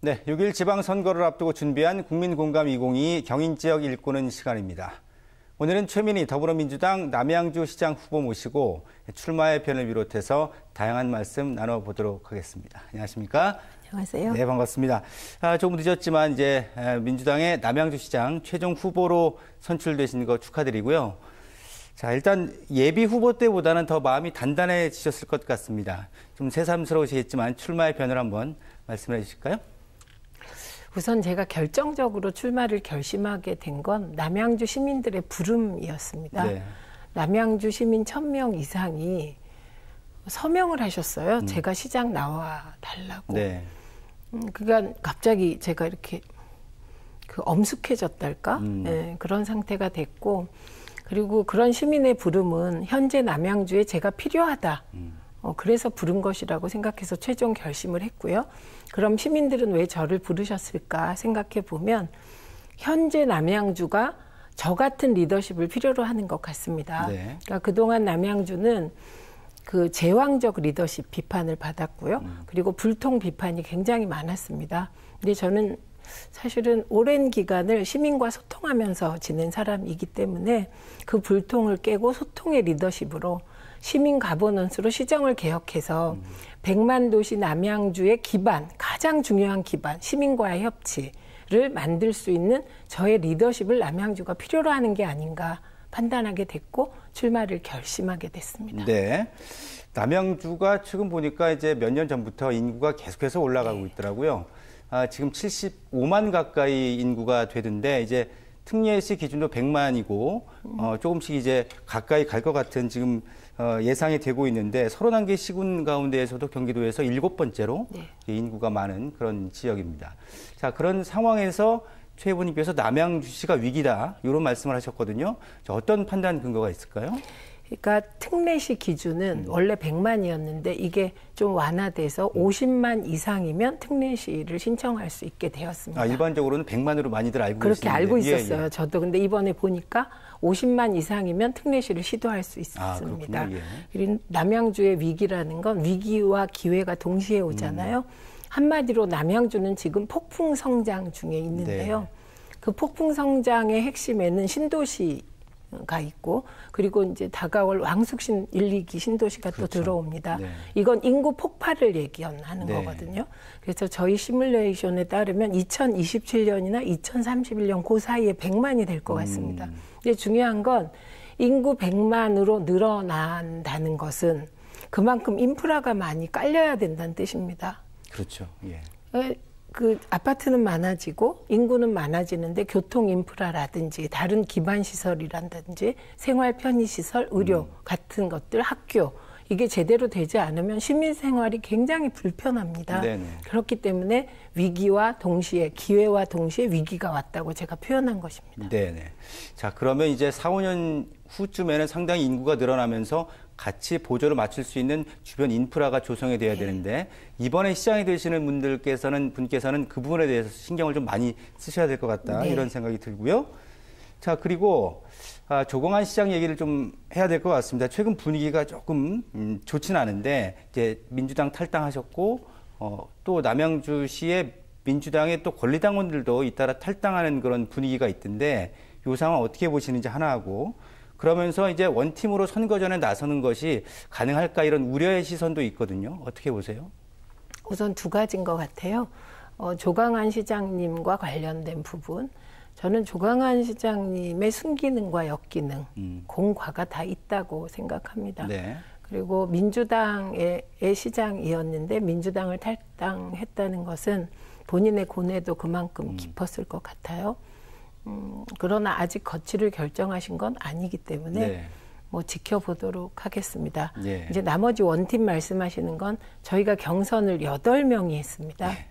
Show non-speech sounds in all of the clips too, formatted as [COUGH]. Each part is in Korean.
네, 6일 지방선거를 앞두고 준비한 국민공감 2022 경인지역 일꾼은 시간입니다. 오늘은 최민희 더불어민주당 남양주 시장 후보 모시고 출마의 편을 비롯해서 다양한 말씀 나눠보도록 하겠습니다. 안녕하십니까? 안녕하세요. 네, 반갑습니다. 아, 조금 늦었지만 이제 민주당의 남양주 시장 최종 후보로 선출되신 거 축하드리고요. 자, 일단 예비 후보 때보다는 더 마음이 단단해지셨을 것 같습니다. 좀 새삼스러우시겠지만 출마의 변을 한번 말씀해 주실까요? 우선 제가 결정적으로 출마를 결심하게 된 건 남양주 시민들의 부름이었습니다. 네. 남양주 시민 천명 이상이 서명을 하셨어요. 음. 제가 시장 나와 달라고. 네. 음, 그간 갑자기 제가 이렇게 그 엄숙해졌달까? 음. 네, 그런 상태가 됐고 그리고 그런 시민의 부름은 현재 남양주에 제가 필요하다. 음. 어, 그래서 부른 것이라고 생각해서 최종 결심을 했고요. 그럼 시민들은 왜 저를 부르셨을까 생각해 보면 현재 남양주가 저 같은 리더십을 필요로 하는 것 같습니다. 네. 그러니까 그동안 남양주는 그 제왕적 리더십 비판을 받았고요. 음. 그리고 불통 비판이 굉장히 많았습니다. 근데 저는 사실은 오랜 기간을 시민과 소통하면서 지낸 사람이기 때문에 그 불통을 깨고 소통의 리더십으로 시민 가버넌스로 시정을 개혁해서 음. 100만 도시 남양주의 기반, 가장 중요한 기반, 시민과의 협치를 만들 수 있는 저의 리더십을 남양주가 필요로 하는 게 아닌가 판단하게 됐고 출마를 결심하게 됐습니다. 네. 남양주가 지금 보니까 이제 몇 년 전부터 인구가 계속해서 올라가고 네. 있더라고요. 아, 지금 75만 가까이 인구가 되는데 이제 특례시 기준으 100만이고 어, 음. 조금씩 이제 가까이 갈 것 같은 지금 어, 예상이 되고 있는데 31개 시군 가운데에서도 경기도에서 일곱 번째로 네. 인구가 많은 그런 지역입니다. 자, 그런 상황에서 최 의원님께서 남양주시가 위기다 이런 말씀을 하셨거든요. 어떤 판단 근거가 있을까요? 그러니까 특례시 기준은 음. 원래 100만이었는데 이게 좀 완화돼서 50만 음. 이상이면 특례시를 신청할 수 있게 되었습니다. 아, 일반적으로는 100만으로 많이들 알고 그렇게 계시는데. 알고 예, 있었어요. 예, 예. 저도 근데 이번에 보니까 50만 이상이면 특례시를 시도할 수 아, 있습니다. 아, 예. 남양주의 위기라는 건 위기와 기회가 동시에 오잖아요. 음. 한마디로 남양주는 지금 폭풍 성장 중에 있는데요. 네. 그 폭풍 성장의 핵심에는 신도시 가 있고 그리고 이제 다가올 왕숙신 1, 2기 신도시가 그렇죠. 또 들어옵니다. 네. 이건 인구 폭발을 얘기하는 네. 거거든요. 그래서 저희 시뮬레이션에 따르면 2027년이나 2031년 그 사이에 100만이 될 것 같습니다. 음. 근데 중요한 건 인구 100만으로 늘어난다는 것은 그만큼 인프라가 많이 깔려야 된다는 뜻입니다. 그렇죠. 예. 어, 그 아파트는 많아지고 인구는 많아지는데 교통 인프라라든지 다른 기반 시설이라든지 생활 편의 시설, 의료 음. 같은 것들, 학교 이게 제대로 되지 않으면 시민 생활이 굉장히 불편합니다. 네네. 그렇기 때문에 위기와 동시에 기회와 동시에 위기가 왔다고 제가 표현한 것입니다. 네네. 자 그러면 이제 4, 5년 후쯤에는 상당히 인구가 늘어나면서 같이 보조를 맞출 수 있는 주변 인프라가 조성이 돼야 되는데 이번에 시장이 되시는 분들께서는 분께서는 그 부분에 대해서 신경을 좀 많이 쓰셔야 될 것 같다 네. 이런 생각이 들고요. 자 그리고 아, 조공한 시장 얘기를 좀 해야 될 것 같습니다. 최근 분위기가 조금 음, 좋지는 않은데 이제 민주당 탈당하셨고 어, 또 남양주시의 민주당의 또 권리당원들도 잇따라 탈당하는 그런 분위기가 있던데 요 상황 어떻게 보시는지 하나 하고 그러면서 이제 원팀으로 선거전에 나서는 것이 가능할까 이런 우려의 시선도 있거든요. 어떻게 보세요? 우선 두 가지인 것 같아요. 어, 조강한 시장님과 관련된 부분. 저는 조강한 시장님의 순기능과 역기능, 음. 공과가 다 있다고 생각합니다. 네. 그리고 민주당의 시장이었는데 민주당을 탈당했다는 것은 본인의 고뇌도 그만큼 음. 깊었을 것 같아요. 음, 그러나 아직 거취를 결정하신 건 아니기 때문에 네. 뭐 지켜보도록 하겠습니다. 네. 이제 나머지 원팀 말씀하시는 건 저희가 경선을 여 명이 했습니다. 네.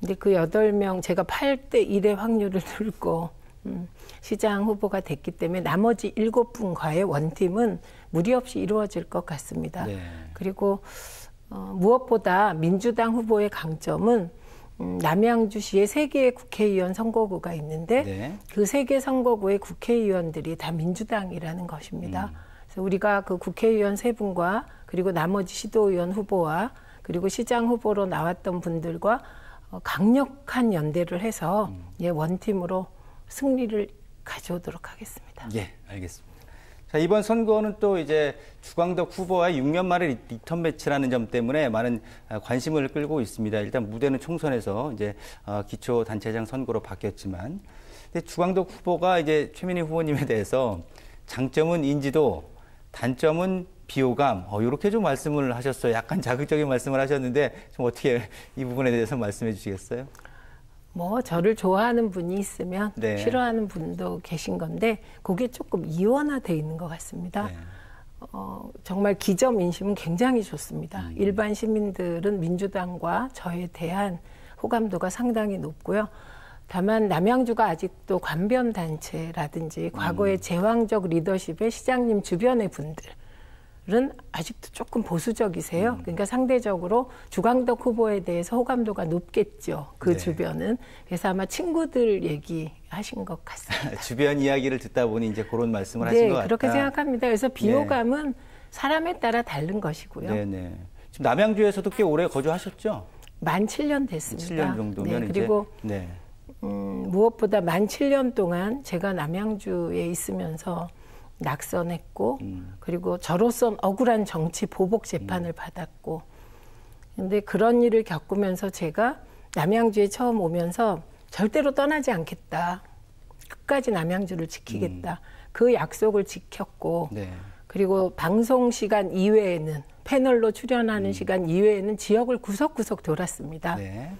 근데 그여명 제가 8대 1의 확률을 뚫고 음, 시장 후보가 됐기 때문에 나머지 일 분과의 원팀은 무리 없이 이루어질 것 같습니다. 네. 그리고 어, 무엇보다 민주당 후보의 강점은 음, 남양주시에 세 개의 국회의원 선거구가 있는데 네. 그세 개 선거구의 국회의원들이 다 민주당이라는 것입니다. 음. 그래서 우리가 그 국회의원 세 분과 그리고 나머지 시도의원 후보와 그리고 시장 후보로 나왔던 분들과 어, 강력한 연대를 해서 음. 예, 원팀으로 승리를 가져오도록 하겠습니다. 예, 알겠습니다. 자, 이번 선거는 또 이제 주광덕 후보와 6년 만에 리턴 매치라는 점 때문에 많은 아, 관심을 끌고 있습니다. 일단 무대는 총선에서 이제 어, 기초 단체장 선거로 바뀌었지만, 근데 주광덕 후보가 이제 최민희 후보님에 대해서 장점은 인지도, 단점은 비호감, 어, 이렇게 좀 말씀을 하셨어요. 약간 자극적인 말씀을 하셨는데, 좀 어떻게 이 부분에 대해서 말씀해 주시겠어요? 뭐 저를 좋아하는 분이 있으면 네. 싫어하는 분도 계신 건데 그게 조금 이원화돼 있는 것 같습니다. 네. 어, 정말 기점 인심은 굉장히 좋습니다. 음. 일반 시민들은 민주당과 저에 대한 호감도가 상당히 높고요. 다만 남양주가 아직도 관변 단체라든지 과거의 음. 제왕적 리더십의 시장님 주변의 분들 분들은 아직도 조금 보수적이세요. 음. 그러니까 상대적으로 주광덕 후보에 대해서 호감도가 높겠죠. 그 네. 주변은. 그래서 아마 친구들 얘기 하신 것 같습니다. [LAUGHS] 주변 이야기를 듣다 보니 이제 그런 말씀을 네, 하신 것 같다. 그렇게 생각합니다. 그래서 네. 비호감은 사람에 따라 다른 것이고요. 네네. 네. 지금 남양주에서도 꽤 오래 거주하셨죠? 만 7년 됐습니다. 7년 정도면 네, 그리고 이제, 네. 음, 무엇보다 만 7년 동안 제가 남양주에 있으면서 낙선했고 음. 그리고 저로선 억울한 정치 보복 재판을 음. 받았고 근데 그런 일을 겪으면서 제가 남양주에 처음 오면서 절대로 떠나지 않겠다 끝까지 남양주를 지키겠다 음. 그 약속을 지켰고 네. 그리고 방송 시간 이외에는 패널로 출연하는 음. 시간 이외에는 지역을 구석구석 돌았습니다. 네.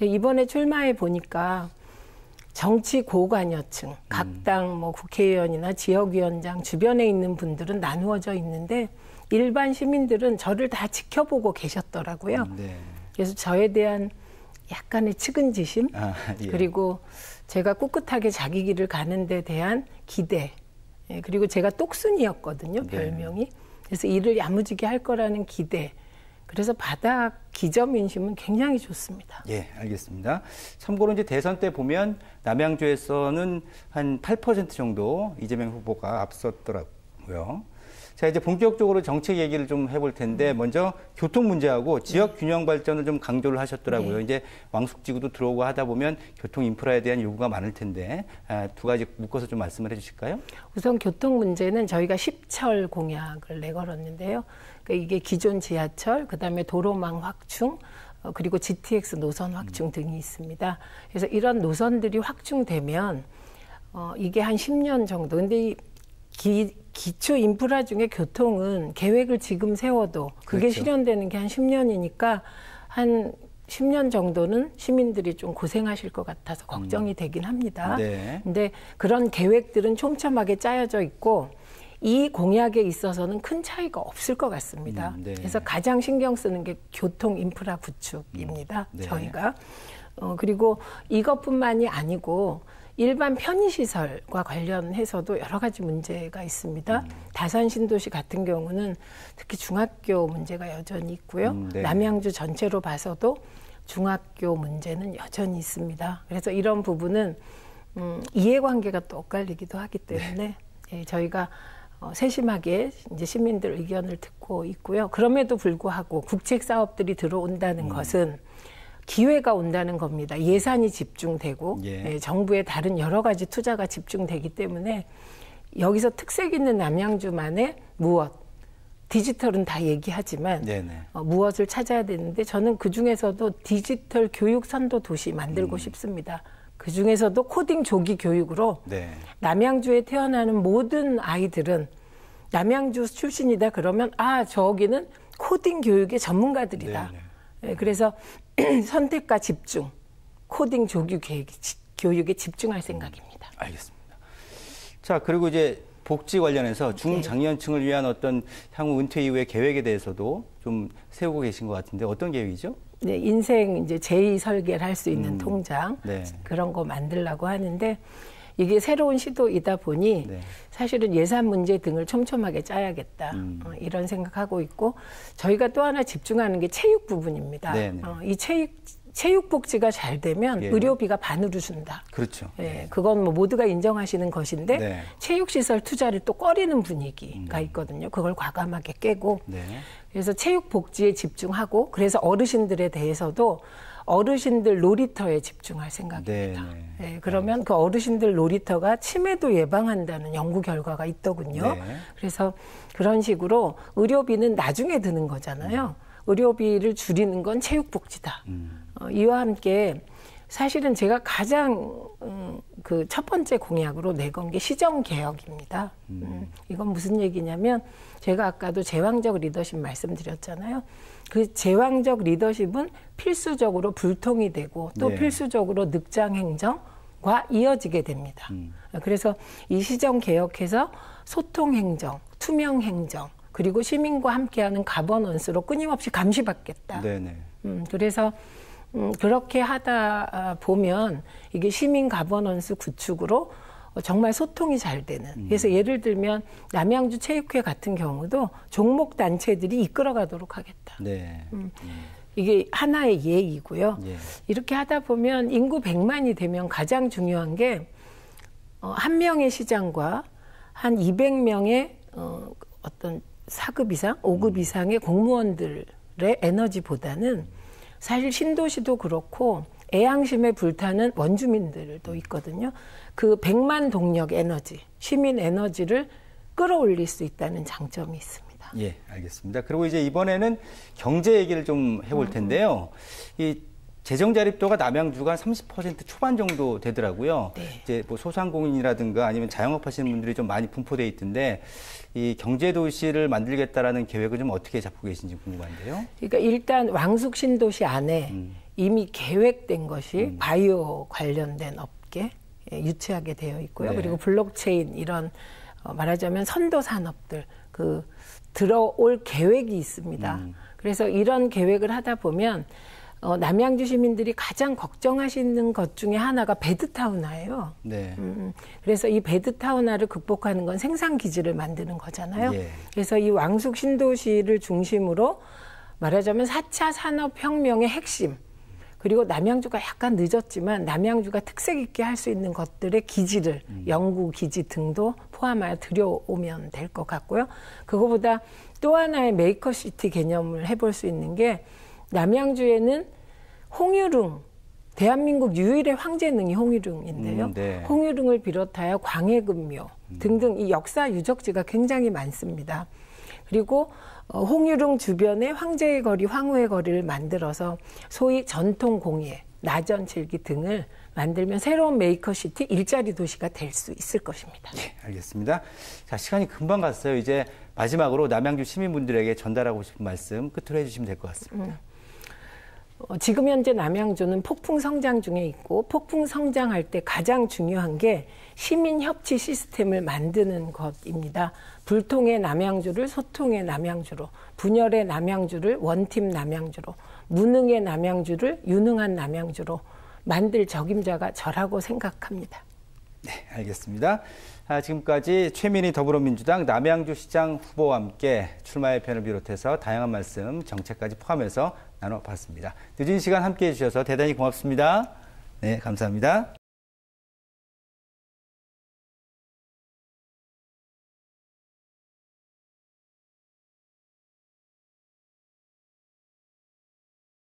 이번에 출마해 보니까 정치 고관여층, 음. 각당 뭐 국회의원이나 지역위원장 주변에 있는 분들은 나누어져 있는데 일반 시민들은 저를 다 지켜보고 계셨더라고요. 음, 네. 그래서 저에 대한 약간의 측은지심 아, 예. 그리고 제가 꿋꿋하게 자기 길을 가는 데 대한 기대 예, 그리고 제가 똑순이였거든요 네. 별명이 네. 그래서 일을 야무지게 할 거라는 기대 그래서 바닥 기점 인심은 굉장히 좋습니다. 예, 알겠습니다. 참고로 이제 대선 때 보면 남양주에서는 한 8% 정도 이재명 후보가 앞섰더라고요. 자, 이제 본격적으로 정책 얘기를 좀 해볼 텐데 음. 먼저 교통 문제하고 네. 지역 균형 발전을 좀 강조를 하셨더라고요. 네. 이제 왕숙지구도 들어오고 하다 보면 교통 인프라에 대한 요구가 많을 텐데 아, 두 가지 묶어서 좀 말씀을 해주실까요? 우선 교통 문제는 저희가 10철 공약을 내걸었는데요. 그러니까 이게 기존 지하철, 그다음에 도로망 확충, 어, 그리고 GTX 노선 확충 음. 등이 있습니다. 그래서 이런 노선들이 확충되면 어, 이게 한 10년 정도. 근데 이 기, 기초 인프라 중에 교통은 계획을 지금 세워도 그게 그렇죠. 실현되는 게 한 10년이니까 한 10년 정도는 시민들이 좀 고생하실 것 같아서 걱정이 음. 되긴 합니다. 네. 근데 그런 계획들은 촘촘하게 짜여져 있고 이 공약에 있어서는 큰 차이가 없을 것 같습니다. 음, 네. 그래서 가장 신경 쓰는 게 교통 인프라 구축입니다. 음, 네. 저희가 어, 그리고 이것뿐만이 아니고 일반 편의시설과 관련해서도 여러 가지 문제가 있습니다. 음. 다산 신도시 같은 경우는 특히 중학교 문제가 여전히 있고요. 음, 네. 남양주 전체로 봐서도 중학교 문제는 여전히 있습니다. 그래서 이런 부분은 음, 이해관계가 또 엇갈리기도 하기 네. 때문에 예, 저희가 어, 세심하게 이제 시민들 의견을 듣고 있고요. 그럼에도 불구하고 국책 사업들이 들어온다는 음. 것은 기회가 온다는 겁니다. 예산이 집중되고 예. 예, 정부의 다른 여러 가지 투자가 집중되기 때문에 여기서 특색 있는 남양주만의 무엇 디지털은 다 얘기하지만 어, 무엇을 찾아야 되는데 저는 그 중에서도 디지털 교육 선도 도시 만들고 음. 싶습니다. 그 중에서도 코딩 조기 교육으로 네. 남양주에 태어나는 모든 아이들은 남양주 출신이다 그러면 아 저기는 코딩 교육의 전문가들이다. 네, 네. 예, 그래서 [CLEARS THROAT] 선택과 집중, 코딩 조기 교육에 집중할 생각입니다. 알겠습니다. 자 그리고 이제 복지 관련해서 네. 중장년층을 위한 어떤 향후 은퇴 이후의 계획에 대해서도 좀 세우고 계신 것 같은데 어떤 계획이죠? 네, 인생 이제 제이 설계를 할 수 있는 음, 통장 네. 그런 거 만들라고 하는데 이게 새로운 시도이다 보니 네. 사실은 예산 문제 등을 촘촘하게 짜야겠다 음. 어, 이런 생각하고 있고 저희가 또 하나 집중하는 게 체육 부분입니다. 네, 네. 어, 이 체육 체육복지가 잘 되면 예. 의료비가 반으로 준다. 그렇죠. 예, 예, 그건 뭐 모두가 인정하시는 것인데 네. 체육시설 투자를 또 꺼리는 음. 분위기가 있거든요. 그걸 과감하게 깨고 네. 그래서 체육복지에 집중하고 그래서 어르신들에 대해서도 어르신들 놀이터에 집중할 생각입니다. 네. 네, 예, 그러면 네. 그 어르신들 놀이터가 치매도 예방한다는 연구 결과가 있더군요. 네. 그래서 그런 식으로 의료비는 나중에 드는 거잖아요. 음. 의료비를 줄이는 건 체육복지다. 음. 어, 이와 함께 사실은 제가 가장 음, 그첫 번째 공약으로 내건 게 시정 개혁입니다. 음. 음, 이건 무슨 얘기냐면 제가 아까도 제왕적 리더십 말씀드렸잖아요. 그 제왕적 리더십은 필수적으로 불통이 되고 또 네. 필수적으로 늑장 행정과 이어지게 됩니다. 음. 그래서 이 시정 개혁해서 소통 행정, 투명 행정 그리고 시민과 함께하는 가버넌스로 끊임없이 감시받겠다. 네네. 음, 그래서 음, 그렇게 하다 아, 보면 이게 시민 가버넌스 구축으로 정말 소통이 잘 되는. 음. 그래서 예를 들면 남양주 체육회 같은 경우도 종목 단체들이 이끌어가도록 하겠다. 네. 음, 음. 이게 하나의 예이고요. 네. 이렇게 하다 보면 인구 100만이 되면 가장 중요한 게한 어, 명의 시장과 한 200명의 어, 어떤 4급 이상, 5급 음. 이상의 공무원들의 에너지보다는 사실 신도시도 그렇고 애양심에 불타는 원주민들도 있거든요. 그 백만 동력 에너지, 시민 에너지를 끌어올릴 수 있다는 장점이 있습니다. 예, 알겠습니다. 그리고 이제 이번에는 경제 얘기를 좀 해볼 음. 텐데요. 이 재정 자립도가 남양주가 30% 초반 정도 되더라고요. 네. 이제 뭐 소상공인이라든가 아니면 자영업 하시는 분들이 좀 많이 분포돼 있던데 이 경제 도시를 만들겠다라는 계획을 좀 어떻게 잡고 계신지 궁금한데요. 그러니까 일단 왕숙 신도시 안에 음. 이미 계획된 것이 음. 바이오 관련된 업계 예, 유치하게 되어 있고요. 네. 그리고 블록체인 이런 어, 말하자면 선도 산업들 그 들어올 계획이 있습니다. 음. 그래서 이런 계획을 하다 보면 어, 남양주 시민들이 가장 걱정하시는 것 중에 하나가 베드타운화예요. 네. 음, 그래서 이 베드타운화를 극복하는 건 생산 기지를 만드는 거잖아요. 예. 그래서 이 왕숙 신도시를 중심으로 말하자면 4차 산업 혁명의 핵심 그리고 남양주가 약간 늦었지만 남양주가 특색 있게 할 수 있는 것들의 기지를 음. 연구 기지 등도 포함하여 들여오면 될 것 같고요. 그거보다 또 하나의 메이커 시티 개념을 해볼 수 있는 게 남양주에는 홍유릉 대한민국 유일의 황제능이 홍유릉인데요. 음, 네. 홍유릉을 비롯하여 광해금묘 음. 등등 이 역사 유적지가 굉장히 많습니다. 그리고 어, 홍유릉 주변에 황제의 거리, 황후의 거리를 만들어서 소위 전통 공예, 나전칠기 등을 만들면 새로운 메이커시티 일자리 도시가 될 수 있을 것입니다. 예, 알겠습니다. 자, 시간이 금방 갔어요. 이제 마지막으로 남양주 시민분들에게 전달하고 싶은 말씀 끝으로 해주시면 될 것 같습니다. 음. 어, 지금 현재 남양주는 폭풍 성장 중에 있고 폭풍 성장할 때 가장 중요한 게 시민 협치 시스템을 만드는 것입니다. 불통의 남양주를 소통의 남양주로, 분열의 남양주를 원팀 남양주로, 무능의 남양주를 유능한 남양주로 만들 적임자가 저라고 생각합니다. 네, 알겠습니다. 아, 지금까지 최민희 더불어민주당 남양주시장 후보와 함께 출마의 편을 비롯해서 다양한 말씀, 정책까지 포함해서 나눠봤습니다. 늦은 시간 함께해 주셔서 대단히 고맙습니다. 네, 감사합니다.